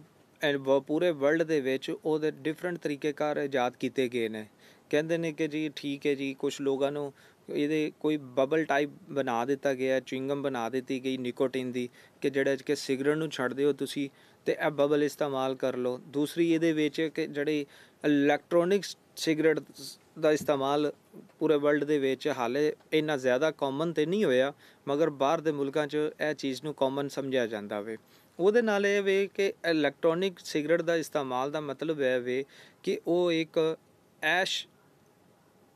ਪੂਰੇ ਵਰਲਡ ਦੇ ਵਿੱਚ ਉਹਦੇ ਡਿਫਰੈਂਟ ਤਰੀਕੇਕਾਰ ਇਜਾਦ ਕੀਤੇ ਗਏ ਨੇ ਕਹਿੰਦੇ ਨੇ ਕਿ ਜੀ ਠੀਕ ਹੈ ਜੀ ਕੁਝ ਲੋਕਾਂ ਨੂੰ ਇਹਦੇ ਕੋਈ ਬਬਲ ਟਾਈਪ ਬਣਾ ਦਿੱਤਾ ਗਿਆ ਚਿੰਗਮ ਬਣਾ ਦਿੱਤੀ ਗਈ ਨਿਕੋਟਿਨ ਦੀ ਕਿ ਜਿਹੜਾ ਕਿ ਸਿਗਰਟ ਨੂੰ ਛੱਡਦੇ ਹੋ ਤੁਸੀਂ ਤੇ ਇਹ ਬਬਲ ਇਸਤੇਮਾਲ ਕਰ ਲਓ ਦੂਸਰੀ ਇਹਦੇ ਵਿੱਚ ਕਿ ਜਿਹੜੇ ਇਲੈਕਟ੍ਰੋਨਿਕਸ ਸਿਗਰਟ ਦਾ ਇਸਤੇਮਾਲ ਪੂਰੇ ਵਰਲਡ ਦੇ ਵਿੱਚ ਹਾਲੇ ਇੰਨਾ ਜ਼ਿਆਦਾ ਕਾਮਨ ਤੇ ਨਹੀਂ ਹੋਇਆ ਮਗਰ ਬਾਹਰ ਦੇ ਮੁਲਕਾਂ 'ਚ ਇਹ ਚੀਜ਼ ਨੂੰ ਕਾਮਨ ਸਮਝਿਆ ਜਾਂਦਾ ਵੇ ਉਹਦੇ ਨਾਲ ਇਹ ਵੇ ਕਿ ਇਲੈਕਟ੍ਰੋਨਿਕ ਸਿਗਰਟ ਦਾ ਇਸਤੇਮਾਲ ਦਾ ਮਤਲਬ ਹੈ ਵੇ ਕਿ ਉਹ ਇੱਕ ਐਸ਼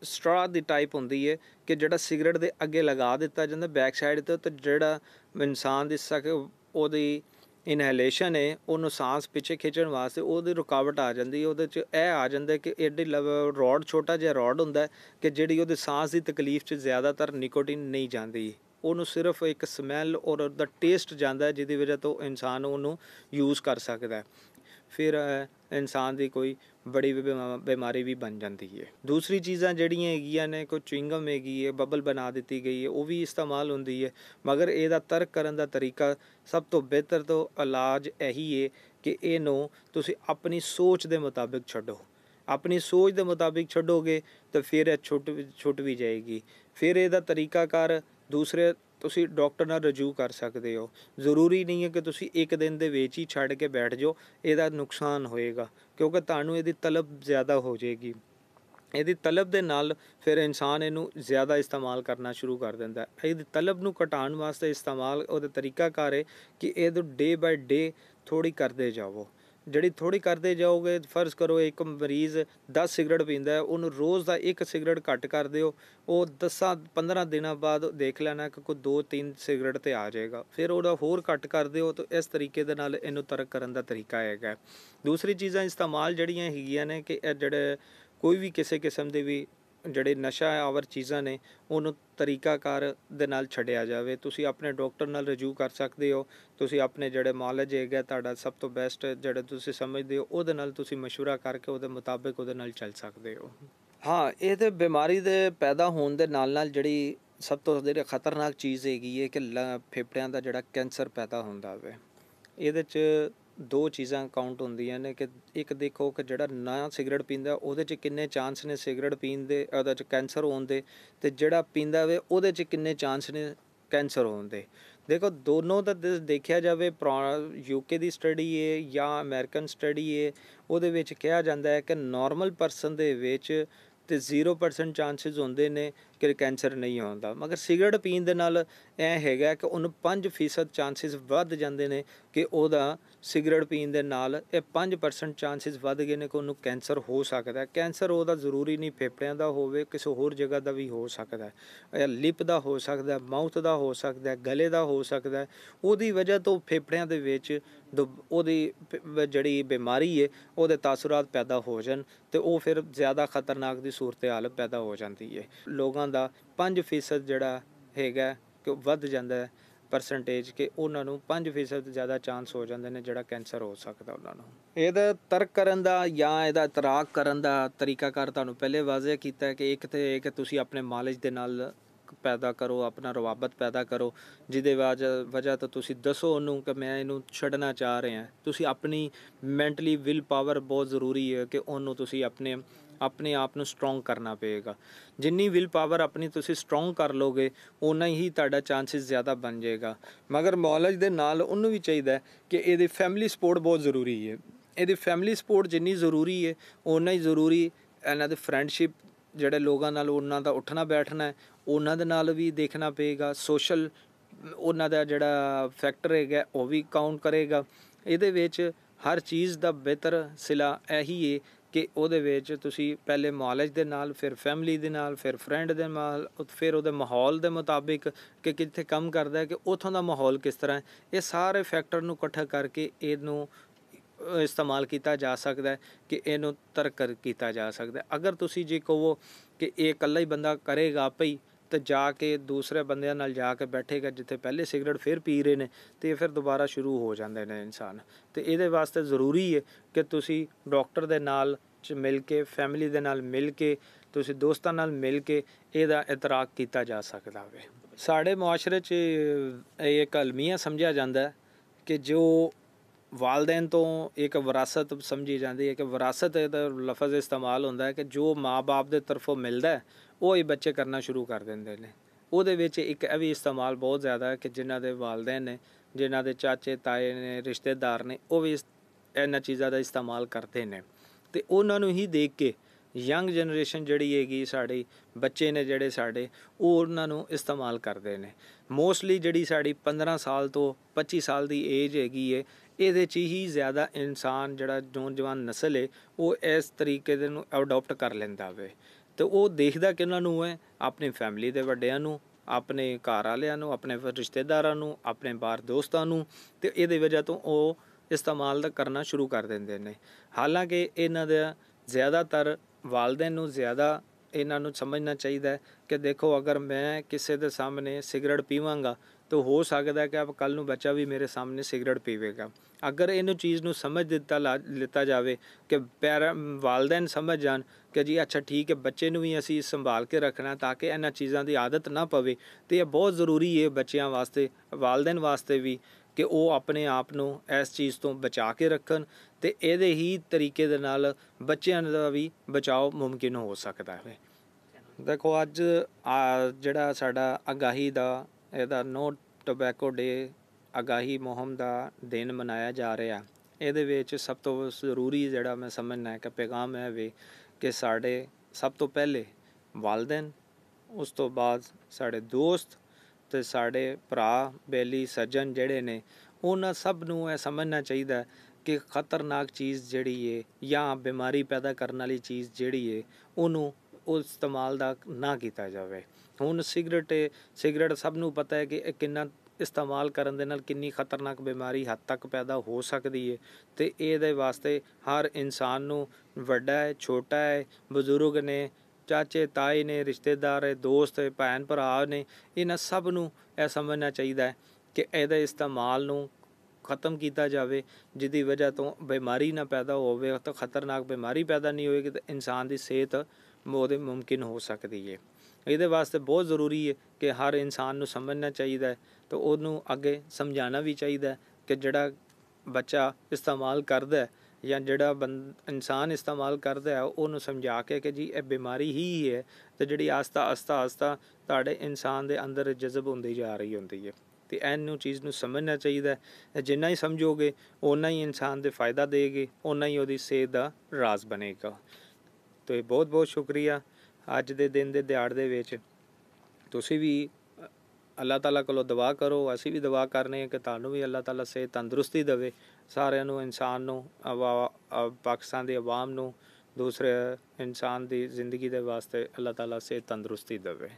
ਸਟਰਾ ਦੀ ਟਾਈਪ ਹੁੰਦੀ ਹੈ ਕਿ ਜਿਹੜਾ ਸਿਗਰਟ ਦੇ ਅੱਗੇ ਲਗਾ ਦਿੱਤਾ ਜਾਂਦਾ ਬੈਕ ਸਾਈਡ ਤੇ ਤੇ ਜਿਹੜਾ ਇਨਸਾਨ ਦੇ ਸਕ ਉਹਦੀ ਇਨਹੇਲੇਸ਼ਨ ਹੈ ਉਹਨੂੰ ਸਾਹ ਪਿੱਛੇ ਖਿੱਚਣ ਵਾਸਤੇ ਉਹਦੀ ਰੁਕਾਵਟ ਆ ਜਾਂਦੀ ਉਹਦੇ 'ਚ ਇਹ ਆ ਜਾਂਦਾ ਕਿ ਐਡੀ ਰੋਡ ਛੋਟਾ ਜਿਹਾ ਰੋਡ ਹੁੰਦਾ ਕਿ ਜਿਹੜੀ ਉਹਦੇ ਸਾਹ ਦੀ ਤਕਲੀਫ 'ਚ ਜ਼ਿਆਦਾਤਰ ਨਿਕੋਟਿਨ ਨਹੀਂ ਜਾਂਦੀ ਉਹਨੂੰ ਸਿਰਫ ਇੱਕ ਸਮੈਲ ਔਰ ਦਾ ਟੇਸਟ ਜਾਂਦਾ ਜਿਹਦੀ ਵਜ੍ਹਾ ਤੋਂ ਇਨਸਾਨ ਉਹਨੂੰ ਯੂਜ਼ ਕਰ ਸਕਦਾ ਫਿਰ ਇਨਸਾਨ ਦੀ ਕੋਈ ਬੜੀ ਬਿਮਾਰੀ ਵੀ ਬਣ ਜਾਂਦੀ ਹੈ ਦੂਸਰੀ ਚੀਜ਼ਾਂ ਜਿਹੜੀਆਂ ਹੈਗੀਆਂ ਨੇ ਕੋਈ ਚਿੰਗਮ ਹੈਗੀ ਹੈ ਬਬਲ ਬਣਾ ਦਿੱਤੀ ਗਈ ਹੈ ਉਹ ਵੀ ਇਸਤੇਮਾਲ ਹੁੰਦੀ ਹੈ ਮਗਰ ਇਹਦਾ ਤਰਕ ਕਰਨ ਦਾ ਤਰੀਕਾ ਸਭ ਤੋਂ ਬਿਹਤਰ ਤੋਂ ਇਲਾਜ ਇਹੀ ਹੈ ਕਿ ਇਹਨੂੰ ਤੁਸੀਂ ਆਪਣੀ ਸੋਚ ਦੇ ਮੁਤਾਬਿਕ ਛੱਡੋ ਆਪਣੀ ਸੋਚ ਦੇ ਮੁਤਾਬਿਕ ਛੱਡੋਗੇ ਤਾਂ ਫਿਰ ਇਹ ਛੁੱਟ ਛੁੱਟ ਵੀ ਜਾਏਗੀ ਫਿਰ ਇਹਦਾ ਤਰੀਕਾਕਾਰ ਦੂਸਰੇ ਤੁਸੀਂ ਡਾਕਟਰ ਨਾਲ ਰਜੂ ਕਰ ਸਕਦੇ ਹੋ ਜ਼ਰੂਰੀ ਨਹੀਂ ਹੈ ਕਿ ਤੁਸੀਂ ਇੱਕ ਦਿਨ ਦੇ ਵਿੱਚ ਹੀ ਛੱਡ ਕੇ ਬੈਠ ਜਾਓ ਇਹਦਾ ਨੁਕਸਾਨ ਹੋਏਗਾ ਕਿਉਂਕਿ ਤੁਹਾਨੂੰ ਇਹਦੀ ਤਲਬ ਜ਼ਿਆਦਾ ਹੋ ਜਾਏਗੀ ਇਹਦੀ ਤਲਬ ਦੇ ਨਾਲ ਫਿਰ ਇਨਸਾਨ ਇਹਨੂੰ ਜ਼ਿਆਦਾ ਇਸਤੇਮਾਲ ਕਰਨਾ ਸ਼ੁਰੂ ਕਰ ਦਿੰਦਾ ਹੈ ਇਹਦੀ ਤਲਬ ਨੂੰ ਘਟਾਉਣ ਵਾਸਤੇ ਇਸਤੇਮਾਲ ਉਹਦਾ ਤਰੀਕਾ ਕਰੇ ਕਿ ਇਹਨੂੰ ਡੇ ਬਾਈ ਡੇ ਥੋੜੀ ਕਰਦੇ ਜਾਵੋ ਜਿਹੜੀ ਥੋੜੀ ਕਰਦੇ ਜਾਓਗੇ ਫਰਜ਼ ਕਰੋ ਇੱਕ ਮਰੀਜ਼ 10 ਸਿਗਰਟ ਪੀਂਦਾ ਉਹਨੂੰ ਰੋਜ਼ ਦਾ ਇੱਕ ਸਿਗਰਟ ਘੱਟ ਕਰ ਦਿਓ ਉਹ 10 15 ਦਿਨਾਂ ਬਾਅਦ ਦੇਖ ਲੈਣਾ ਕਿ ਕੋਈ 2-3 ਸਿਗਰਟ ਤੇ ਆ ਜਾਏਗਾ ਫਿਰ ਉਹਦਾ ਹੋਰ ਘੱਟ ਕਰ ਦਿਓ ਤਾਂ ਇਸ ਤਰੀਕੇ ਦੇ ਨਾਲ ਇਹਨੂੰ ਤਰਕ ਕਰਨ ਦਾ ਤਰੀਕਾ ਹੈਗਾ ਦੂਸਰੀ ਚੀਜ਼ਾਂ ਇਸਤੇਮਾਲ ਜਿਹੜੀਆਂ ਹੈਗੀਆਂ ਨੇ ਕਿ ਇਹ ਜਿਹੜੇ ਕੋਈ ਵੀ ਕਿਸੇ ਕਿਸਮ ਦੇ ਵੀ ਜਿਹੜੇ ਨਸ਼ਾ ਆਵਰ ਚੀਜ਼ਾਂ ਨੇ ਉਹਨੂੰ ਤਰੀਕਾਕਾਰ ਦੇ ਨਾਲ ਛੱਡਿਆ ਜਾਵੇ ਤੁਸੀਂ ਆਪਣੇ ਡਾਕਟਰ ਨਾਲ ਰਜੂ ਕਰ ਸਕਦੇ ਹੋ ਤੁਸੀਂ ਆਪਣੇ ਜਿਹੜੇ ਮਾਲਜ ਹੈਗਾ ਤੁਹਾਡਾ ਸਭ ਤੋਂ ਬੈਸਟ ਜਿਹੜੇ ਤੁਸੀਂ ਸਮਝਦੇ ਹੋ ਉਹਦੇ ਨਾਲ ਤੁਸੀਂ مشورہ ਕਰਕੇ ਉਹਦੇ ਮੁਤਾਬਕ ਉਹਦੇ ਨਾਲ ਚੱਲ ਸਕਦੇ ਹੋ ਹਾਂ ਇਹ ਤੇ ਬਿਮਾਰੀ ਦੇ ਪੈਦਾ ਹੋਣ ਦੇ ਨਾਲ ਨਾਲ ਜਿਹੜੀ ਸਭ ਤੋਂ ਜਿਹੜੀ ਖਤਰਨਾਕ ਚੀਜ਼ ਹੈਗੀ ਹੈ ਕਿ ਫੇਫੜਿਆਂ ਦਾ ਜਿਹੜਾ ਕੈਂਸਰ ਪੈਦਾ ਹੁੰਦਾ ਹੋਵੇ ਇਹਦੇ 'ਚ ਦੋ ਚੀਜ਼ਾਂ ਕਾਊਂਟ ਹੁੰਦੀਆਂ ਨੇ ਕਿ ਇੱਕ ਦੇਖੋ ਕਿ ਜਿਹੜਾ ਨਾ ਸਿਗਰਟ ਪੀਂਦਾ ਉਹਦੇ 'ਚ ਕਿੰਨੇ ਚਾਂਸ ਨੇ ਸਿਗਰਟ ਪੀਣ ਦੇ ਉਹਦੇ 'ਚ ਕੈਂਸਰ ਹੋਣ ਦੇ ਤੇ ਜਿਹੜਾ ਪੀਂਦਾ ਵੇ ਉਹਦੇ 'ਚ ਕਿੰਨੇ ਚਾਂਸ ਨੇ ਕੈਂਸਰ ਹੋਣ ਦੇ ਦੇਖੋ ਦੋਨੋਂ ਦਾ ਦੇਖਿਆ ਜਾਵੇ ਯੂਕੇ ਦੀ ਸਟੱਡੀ ਏ ਜਾਂ ਅਮਰੀਕਨ ਸਟੱਡੀ ਏ ਉਹਦੇ ਵਿੱਚ ਕਿਹਾ ਜਾਂਦਾ ਹੈ ਕਿ ਨਾਰਮਲ ਪਰਸਨ ਦੇ ਵਿੱਚ ਤੇ 0% ਚਾਂਸਸ ਹੁੰਦੇ ਨੇ ਕਿ ਕੈਂਸਰ ਨਹੀਂ ਆਉਂਦਾ ਮਗਰ ਸਿਗਰਟ ਪੀਣ ਦੇ ਨਾਲ ਐ ਹੈਗਾ ਕਿ ਉਹਨੂੰ 5% ਚਾਂਸਸ ਵੱਧ ਜਾਂਦੇ ਨੇ ਕਿ ਉਹਦਾ ਸਿਗਰਟ ਪੀਣ ਦੇ ਨਾਲ ਇਹ 5% ਚਾਂਸਸ ਵੱਧ ਗਏ ਨੇ ਕਿ ਉਹਨੂੰ ਕੈਂਸਰ ਹੋ ਸਕਦਾ ਕੈਂਸਰ ਉਹਦਾ ਜ਼ਰੂਰੀ ਨਹੀਂ ਫੇਫੜਿਆਂ ਦਾ ਹੋਵੇ ਕਿਸੇ ਹੋਰ ਜਗ੍ਹਾ ਦਾ ਵੀ ਹੋ ਸਕਦਾ ਹੈ ਲਿਪ ਦਾ ਹੋ ਸਕਦਾ ਮਾਊਥ ਦਾ ਹੋ ਸਕਦਾ ਗਲੇ ਦਾ ਹੋ ਸਕਦਾ ਉਹਦੀ ਵਜ੍ਹਾ ਤੋਂ ਫੇਫੜਿਆਂ ਦੇ ਵਿੱਚ ਉਹਦੀ ਜਿਹੜੀ ਬਿਮਾਰੀ ਹੈ ਉਹਦੇ ਤਾਸੁਰਾਤ ਪੈਦਾ ਹੋ ਜਾਣ ਤੇ ਉਹ ਫਿਰ ਜ਼ਿਆਦਾ ਖਤਰਨਾਕ ਦੀ ਸੂਰਤ ਹਾਲ ਪੈਦਾ ਹੋ ਜਾਂਦੀ ਹੈ ਲੋਕਾਂ ਉਹਨਾਂ ਦਾ 5% ਜਿਹੜਾ ਹੈਗਾ ਕਿ ਉਹ ਵੱਧ ਜਾਂਦਾ ਹੈ ਪਰਸੈਂਟੇਜ ਕਿ ਉਹਨਾਂ ਨੂੰ 5% ਜ਼ਿਆਦਾ ਚਾਂਸ ਹੋ ਜਾਂਦੇ ਨੇ ਜਿਹੜਾ ਕੈਂਸਰ ਹੋ ਸਕਦਾ ਉਹਨਾਂ ਨੂੰ ਇਹਦਾ ਤਰਕ ਕਰਨ ਦਾ ਜਾਂ ਇਹਦਾ ਇਤਰਾਕ ਕਰਨ ਦਾ ਤਰੀਕਾ ਕਰ ਤੁਹਾਨੂੰ ਪਹਿਲੇ ਵਾਜ਼ਿਆ ਕੀਤਾ ਕਿ ਇੱਕ ਤੇ ਇਹ ਕਿ ਤੁਸੀਂ ਆਪਣੇ ਮਾਲਜ ਦੇ ਨਾਲ ਪੈਦਾ ਕਰੋ ਆਪਣਾ ਰਵਾਬਤ ਪੈਦਾ ਕਰੋ ਜਿਹਦੇ ਵਜ੍ਹਾ ਤੋਂ ਤੁਸੀਂ ਦੱਸੋ ਉਹਨੂੰ ਕਿ ਮੈਂ ਇਹਨੂੰ ਛੱਡਣਾ ਚਾਹ ਰਿਹਾ ਤੁਸੀਂ ਆਪਣੀ ਮੈਂਟਲੀ ਵਿਲ ਪਾਵਰ ਬਹੁਤ ਜ਼ਰੂਰੀ ਹੈ ਕਿ ਉਹਨੂੰ ਤੁਸੀਂ ਆਪਣੇ ਆਪਣੇ ਆਪ ਨੂੰ ਸਟਰੋਂਗ ਕਰਨਾ ਪਏਗਾ ਜਿੰਨੀ ਵਿਲ ਪਾਵਰ ਆਪਣੀ ਤੁਸੀਂ ਸਟਰੋਂਗ ਕਰ ਲੋਗੇ ਉਨਾ ਹੀ ਤੁਹਾਡਾ ਚਾਂਸਸ ਜ਼ਿਆਦਾ ਬਣ ਜਾਏਗਾ ਮਗਰ ਮੌਲਜ ਦੇ ਨਾਲ ਉਹਨੂੰ ਵੀ ਚਾਹੀਦਾ ਕਿ ਇਹਦੀ ਫੈਮਿਲੀ ਸਪੋਰਟ ਬਹੁਤ ਜ਼ਰੂਰੀ ਹੈ ਇਹਦੀ ਫੈਮਿਲੀ ਸਪੋਰਟ ਜਿੰਨੀ ਜ਼ਰੂਰੀ ਹੈ ਉਨਾ ਹੀ ਜ਼ਰੂਰੀ ਇਹਨਾਂ ਦੇ ਫਰੈਂਡਸ਼ਿਪ ਜਿਹੜੇ ਲੋਕਾਂ ਨਾਲ ਉਹਨਾਂ ਦਾ ਉੱਠਣਾ ਬੈਠਣਾ ਹੈ ਉਹਨਾਂ ਦੇ ਨਾਲ ਵੀ ਦੇਖਣਾ ਪਏਗਾ ਸੋਸ਼ਲ ਉਹਨਾਂ ਦਾ ਜਿਹੜਾ ਫੈਕਟਰ ਹੈਗਾ ਉਹ ਵੀ ਕਾਊਂਟ ਕਰੇਗਾ ਇਹਦੇ ਵਿੱਚ ਹਰ ਚੀਜ਼ ਦਾ ਬਿਹਤਰ ਸਿਲਾ ਇਹੀ ਹੈ ਕਿ ਉਹਦੇ ਵਿੱਚ ਤੁਸੀਂ ਪਹਿਲੇ ਨੌਲੇਜ ਦੇ ਨਾਲ ਫਿਰ ਫੈਮਿਲੀ ਦੇ ਨਾਲ ਫਿਰ ਫਰੈਂਡ ਦੇ ਨਾਲ ਫਿਰ ਉਹਦੇ ਮਾਹੌਲ ਦੇ ਮੁਤਾਬਿਕ ਕਿ ਕਿੱਥੇ ਕੰਮ ਕਰਦਾ ਹੈ ਕਿ ਉਥੋਂ ਦਾ ਮਾਹੌਲ ਕਿਸ ਤਰ੍ਹਾਂ ਹੈ ਇਹ ਸਾਰੇ ਫੈਕਟਰ ਨੂੰ ਇਕੱਠਾ ਕਰਕੇ ਇਹਨੂੰ ਇਸਤੇਮਾਲ ਕੀਤਾ ਜਾ ਸਕਦਾ ਹੈ ਕਿ ਇਹਨੂੰ ਤਰਕ ਕੀਤਾ ਜਾ ਸਕਦਾ ਹੈ ਅਗਰ ਤੁਸੀਂ ਜੇ ਕਹੋ ਕਿ ਇਹ ਇਕੱਲਾ ਹੀ ਬੰਦਾ ਕਰੇਗਾ ਭਈ ਤੇ ਜਾ ਕੇ ਦੂਸਰੇ ਬੰਦਿਆਂ ਨਾਲ ਜਾ ਕੇ ਬੈਠੇਗਾ ਜਿੱਥੇ ਪਹਿਲੇ ਸਿਗਰਟ ਫਿਰ ਪੀ ਰਹੇ ਨੇ ਤੇ ਫਿਰ ਦੁਬਾਰਾ ਸ਼ੁਰੂ ਹੋ ਜਾਂਦੇ ਨੇ ਇਨਸਾਨ ਤੇ ਇਹਦੇ ਵਾਸਤੇ ਜ਼ਰੂਰੀ ਹੈ ਕਿ ਤੁਸੀਂ ਡਾਕਟਰ ਦੇ ਨਾਲ ਚ ਮਿਲ ਕੇ ਫੈਮਿਲੀ ਦੇ ਨਾਲ ਮਿਲ ਕੇ ਤੁਸੀਂ ਦੋਸਤਾਂ ਨਾਲ ਮਿਲ ਕੇ ਇਹਦਾ ਇਤਰਾਕ ਕੀਤਾ ਜਾ ਸਕਦਾ ਹੋਵੇ ਸਾਡੇ ਮੁਆਸ਼ਰੇ 'ਚ ਇਹ ਕਲਮੀਆਂ ਸਮਝਿਆ ਜਾਂਦਾ ਕਿ ਜੋ ਵਾਲਦੈਨ ਤੋਂ ਇੱਕ ਵਿਰਾਸਤ ਸਮਝੀ ਜਾਂਦੀ ਹੈ ਕਿ ਵਿਰਾਸਤ ਇਹਦਾ ਲਫ਼ਜ਼ ਇਸਤੇਮਾਲ ਹੁੰਦਾ ਹੈ ਕਿ ਜੋ ਮਾਪੇ ਦੇ ਤਰਫੋਂ ਮਿਲਦਾ ਹੈ ਉਹ ਇਹ ਬੱਚੇ ਕਰਨਾ ਸ਼ੁਰੂ ਕਰ ਦਿੰਦੇ ਨੇ ਉਹਦੇ ਵਿੱਚ ਇੱਕ ਇਹ ਵੀ ਇਸਤੇਮਾਲ ਬਹੁਤ ਜ਼ਿਆਦਾ ਹੈ ਕਿ ਜਿਨ੍ਹਾਂ ਦੇ ਵਾਲਦੈਨ ਨੇ ਜਿਨ੍ਹਾਂ ਦੇ ਚਾਚੇ ਤਾਏ ਨੇ ਰਿਸ਼ਤੇਦਾਰ ਨੇ ਉਹ ਵੀ ਇਹਨਾਂ ਚੀਜ਼ਾਂ ਦਾ ਇਸਤੇਮਾਲ ਕਰਦੇ ਨੇ ਤੇ ਉਹਨਾਂ ਨੂੰ ਹੀ ਦੇਖ ਕੇ ਯੰਗ ਜਨਰੇਸ਼ਨ ਜਿਹੜੀ ਹੈਗੀ ਸਾਡੀ ਬੱਚੇ ਨੇ ਜਿਹੜੇ ਸਾਡੇ ਉਹ ਉਹਨਾਂ ਨੂੰ ਇਸਤੇਮਾਲ ਕਰਦੇ ਨੇ ਮੋਸਟਲੀ ਜਿਹੜੀ ਸਾਡੀ 15 ਸਾਲ ਤੋਂ 25 ਸਾਲ ਦੀ ਏਜ ਹੈਗੀ ਏ ਇਹਦੇ 'ਚ ਹੀ ਜ਼ਿਆਦਾ ਇਨਸਾਨ ਜਿਹੜਾ ਨੌਜਵਾਨ نسل ਏ ਉਹ ਇਸ ਤਰੀਕੇ ਦੇ ਨੂੰ ਅਡਾਪਟ ਕਰ ਲੈਂਦਾ ਵੇ ਤੇ ਉਹ ਦੇਖਦਾ ਕਿਹਨਾਂ ਨੂੰ ਹੈ ਆਪਣੇ ਫੈਮਿਲੀ ਦੇ ਵੱਡਿਆਂ ਨੂੰ ਆਪਣੇ ਘਰ ਵਾਲਿਆਂ ਨੂੰ ਆਪਣੇ ਰਿਸ਼ਤੇਦਾਰਾਂ ਨੂੰ ਆਪਣੇ ਬਾਹਰ ਦੋਸਤਾਂ ਨੂੰ ਤੇ ਇਹਦੇ ਵਜ੍ਹਾ ਤੋਂ ਉਹ ਇਸਤੇਮਾਲ ਦਾ ਕਰਨਾ ਸ਼ੁਰੂ ਕਰ ਦਿੰਦੇ ਨੇ ਹਾਲਾਂਕਿ ਇਹਨਾਂ ਦਾ ਜ਼ਿਆਦਾਤਰ ਵਾਲਦੈਨ ਨੂੰ ਜ਼ਿਆਦਾ ਇਹਨਾਂ ਨੂੰ ਸਮਝਣਾ ਚਾਹੀਦਾ ਹੈ ਕਿ ਦੇਖੋ ਅਗਰ ਮੈਂ ਕਿਸੇ ਦੇ ਸਾਹਮਣੇ ਸਿਗਰਟ ਪੀਵਾਂਗਾ ਤੋ ਹੋ ਸਕਦਾ ਕਿ ਆਪ ਕੱਲ ਨੂੰ ਬੱਚਾ ਵੀ ਮੇਰੇ ਸਾਹਮਣੇ ਸਿਗਰਟ ਪੀਵੇਗਾ ਅਗਰ ਇਹਨੂੰ ਚੀਜ਼ ਨੂੰ ਸਮਝ ਦਿੱਤਾ ਲਿੱਤਾ ਜਾਵੇ ਕਿ ਪੈਰ ਵਾਲਦੈਨ ਸਮਝ ਜਾਣ ਕਿ ਜੀ ਅੱਛਾ ਠੀਕ ਹੈ ਬੱਚੇ ਨੂੰ ਵੀ ਅਸੀਂ ਸੰਭਾਲ ਕੇ ਰੱਖਣਾ ਤਾਂ ਕਿ ਇਹਨਾਂ ਚੀਜ਼ਾਂ ਦੀ ਆਦਤ ਨਾ ਪਵੇ ਤੇ ਇਹ ਬਹੁਤ ਜ਼ਰੂਰੀ ਹੈ ਬੱਚਿਆਂ ਵਾਸਤੇ ਵਾਲਦੈਨ ਵਾਸਤੇ ਵੀ ਕਿ ਉਹ ਆਪਣੇ ਆਪ ਨੂੰ ਇਸ ਚੀਜ਼ ਤੋਂ ਬਚਾ ਕੇ ਰੱਖਣ ਤੇ ਇਹਦੇ ਹੀ ਤਰੀਕੇ ਦੇ ਨਾਲ ਬੱਚਿਆਂ ਦਾ ਵੀ ਬਚਾਓ ਮੁਮਕਿਨ ਹੋ ਸਕਦਾ ਹੈ ਦੇਖੋ ਅੱਜ ਜਿਹੜਾ ਸਾਡਾ ਅਗਾਹੀ ਦਾ ਇਹਦਾ ਨੋ ਟਬੈਕੋ ਡੇ ਅਗਾਹੀ ਮੁਹਿੰਮ ਦਾ ਦਿਨ ਮਨਾਇਆ ਜਾ ਰਿਹਾ ਇਹਦੇ ਵਿੱਚ ਸਭ ਤੋਂ ਜ਼ਰੂਰੀ ਜਿਹੜਾ ਮੈਂ ਸਮਝਣਾ ਕਿ ਪੈਗਾਮ ਹੈ ਵੀ ਕਿ ਸਾਡੇ ਸਭ ਤੋਂ ਪਹਿਲੇ ਵਾਲਦੈਨ ਉਸ ਤੋਂ ਬਾਅਦ ਸਾਡੇ ਦੋਸਤ ਤੇ ਸਾਡੇ ਭਰਾ ਬੇਲੀ ਸੱਜਣ ਜਿਹੜੇ ਨੇ ਉਹਨਾਂ ਸਭ ਨੂੰ ਇਹ ਸਮਝਣਾ ਚਾਹੀਦਾ ਕਿ ਖਤਰਨਾਕ ਚੀਜ਼ ਜਿਹੜੀ ਏ ਜਾਂ ਬਿਮਾਰੀ ਪੈਦਾ ਕਰਨ ਵਾਲੀ ਚੀਜ਼ ਜਿਹੜੀ ਏ ਉਹਨੂੰ ਉਹ ਇਸਤੇਮਾਲ ਦਾ ਨਾ ਕੀਤਾ ਜਾਵੇ ਹੁਣ ਸਿਗਰਟ ਸਿਗਰਟ ਸਭ ਨੂੰ ਪਤਾ ਹੈ ਕਿ ਇਹ ਕਿੰਨਾ ਇਸਤੇਮਾਲ ਕਰਨ ਦੇ ਨਾਲ ਕਿੰਨੀ ਖਤਰਨਾਕ ਬਿਮਾਰੀ ਹੱਦ ਤੱਕ ਪੈਦਾ ਹੋ ਸਕਦੀ ਹੈ ਤੇ ਇਹਦੇ ਵਾਸਤੇ ਹਰ ਇਨਸਾਨ ਨੂੰ ਵੱਡਾ ਹੈ ਛੋਟਾ ਹੈ ਬਜ਼ੁਰਗ ਨੇ ਚਾਚੇ ਤਾਏ ਨੇ ਰਿਸ਼ਤੇਦਾਰ ਹੈ ਦੋਸਤ ਹੈ ਭੈਣ ਭਰਾ ਨੇ ਇਹਨਾਂ ਸਭ ਨੂੰ ਇਹ ਸਮਝਣਾ ਚਾਹੀਦਾ ਹੈ ਕਿ ਇਹਦੇ ਇਸਤੇਮਾਲ ਨੂੰ ਖਤਮ ਕੀਤਾ ਜਾਵੇ ਜਿਹਦੀ ਵਜ੍ਹਾ ਤੋਂ ਬਿਮਾਰੀ ਨਾ ਪੈਦਾ ਹੋਵੇ ਤਾਂ ਖਤਰਨਾਕ ਬਿਮਾਰੀ ਪੈਦਾ ਨਹੀਂ ਹੋਏਗੀ ਤੇ ਇਨਸਾਨ ਦੀ ਸਿਹਤ ਉਹਦੇ ਮੁਮਕਿਨ ਹੋ ਸਕਦੀ ਹੈ ਇਹਦੇ ਵਾਸਤੇ ਬਹੁਤ ਜ਼ਰੂਰੀ ਹੈ ਕਿ ਹਰ ਇਨਸਾਨ ਨੂੰ ਸਮਝਣਾ ਚਾਹੀਦਾ ਹੈ ਤੇ ਉਹਨੂੰ ਅੱਗੇ ਸਮਝਾਉਣਾ ਵੀ ਚਾਹੀਦਾ ਹੈ ਕਿ ਜਿਹੜਾ ਬੱਚਾ ਇਸਤੇਮਾਲ ਕਰਦਾ ਹੈ ਜਾਂ ਜਿਹੜਾ ਬੰਦ ਇਨਸਾਨ ਇਸਤੇਮਾਲ ਕਰਦਾ ਹੈ ਉਹਨੂੰ ਸਮਝਾ ਕੇ ਕਿ ਜੀ ਇਹ ਬਿਮਾਰੀ ਹੀ ਹੈ ਤੇ ਜਿਹੜੀ ਆਸਤਾ ਆਸਤਾ ਆਸਤਾ ਤੁਹਾਡੇ ਇਨਸਾਨ ਦੇ ਅੰਦਰ ਜਜ਼ਬ ਹੁੰਦੀ ਜਾ ਰਹੀ ਹੁੰਦੀ ਹੈ ਤੇ ਐਨੂੰ ਚੀਜ਼ ਨੂੰ ਸਮਝਣਾ ਚਾਹੀਦਾ ਹੈ ਜਿੰਨਾ ਹੀ ਸਮਝੋਗੇ ਉਹਨਾਂ ਹੀ ਇਨਸਾਨ ਦੇ ਫਾਇਦਾ ਦੇਗੇ ਉਹਨਾਂ ਹੀ ਉਹਦੀ ਸੇਧ ਦਾ ਰਾਜ਼ ਬਣੇਗਾ ਤੇ ਬਹੁਤ ਬਹੁਤ ਸ਼ੁਕਰੀਆ ਅੱਜ ਦੇ ਦਿਨ ਦੇ ਦਿਹਾੜ ਦੇ ਵਿੱਚ ਤੁਸੀਂ ਵੀ ਅੱਲਾਹ ਤਾਲਾ ਕੋਲੋਂ ਦੁਆ ਕਰੋ ਅਸੀਂ ਵੀ ਦੁਆ ਕਰਨੇ ਆ ਕਿ ਤੁਹਾਨੂੰ ਵੀ ਅੱਲਾਹ ਤਾਲਾ ਸੇ ਤੰਦਰੁਸਤੀ ਦੇਵੇ ਸਾਰਿਆਂ ਨੂੰ ਇਨਸਾਨ ਨੂੰ ਪਾਕਿਸਤਾਨ ਦੇ ਆਵਾਮ ਨੂੰ ਦੂਸਰੇ ਇਨਸਾਨ ਦੀ ਜ਼ਿੰਦਗੀ ਦੇ ਵਾਸਤੇ ਅੱਲਾਹ ਤਾਲਾ ਸੇ ਤੰਦਰੁਸਤੀ ਦੇਵੇ